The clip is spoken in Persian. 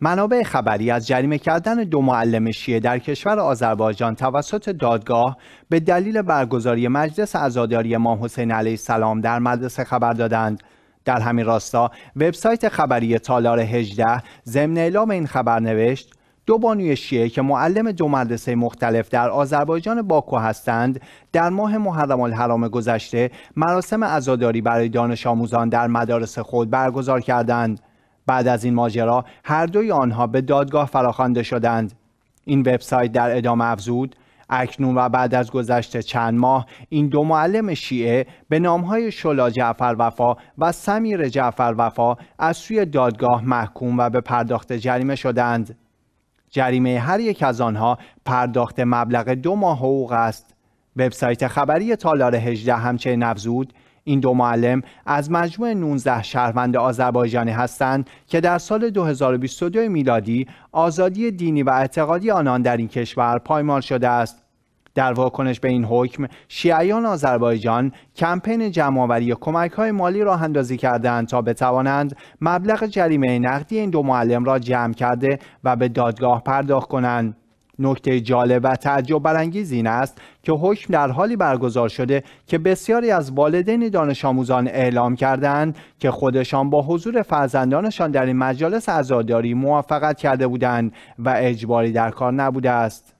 منابع خبری از جریمه کردن دو معلم شیعه در کشور آذربایجان توسط دادگاه به دلیل برگزاری مجلس عزاداری امام حسین علیه السلام در مدرسه خبر دادند در همین راستا وبسایت خبری تالار 18 ضمن اعلام این خبر نوشت دو بانوی شیعه که معلم دو مدرسه مختلف در آذربایجان باکو هستند در ماه محرم الحرام گذشته مراسم عزاداری برای دانش آموزان در مدارس خود برگزار کردند بعد از این ماجرا هر دوی آنها به دادگاه فراخوانده شدند این وبسایت در ادامه افزود اکنون و بعد از گذشت چند ماه این دو معلم شیعه به نامهای شلا جعفر وفا و سمیر جعفر وفا از سوی دادگاه محکوم و به پرداخت جریمه شدند جریمه هر یک از آنها پرداخت مبلغ دو ماه حقوق است وبسایت خبری تالار 18 همچنین افزود این دو معلم از مجموع 19 شهروند آذربایجانی هستند که در سال 2022 میلادی آزادی دینی و اعتقادی آنان در این کشور پایمال شده است. در واکنش به این حکم شیعیان آذربایجان کمپین جمعآوری کمک های مالی را اندازی کردند تا بتوانند مبلغ جریمه نقدی این دو معلم را جمع کرده و به دادگاه پرداخت کنند نکته جالب و تعجب برانگیز این است که حکم در حالی برگزار شده که بسیاری از والدین دانش آموزان اعلام کردند که خودشان با حضور فرزندانشان در این مجالس عزاداری موافقت کرده بودند و اجباری در کار نبوده است